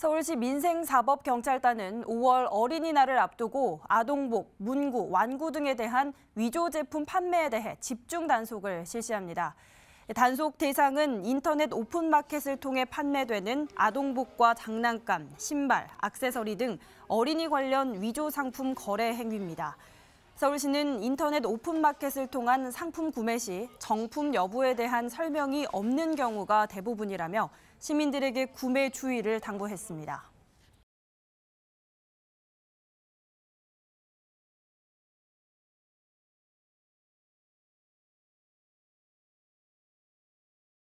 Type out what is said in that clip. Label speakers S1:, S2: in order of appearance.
S1: 서울시 민생사법경찰단은 5월 어린이날을 앞두고 아동복, 문구, 완구 등에 대한 위조 제품 판매에 대해 집중 단속을 실시합니다. 단속 대상은 인터넷 오픈마켓을 통해 판매되는 아동복과 장난감, 신발, 악세서리 등 어린이 관련 위조 상품 거래 행위입니다. 서울시는 인터넷 오픈마켓을 통한 상품 구매 시 정품 여부에 대한 설명이 없는 경우가 대부분이라며 시민들에게 구매 주의를 당부했습니다.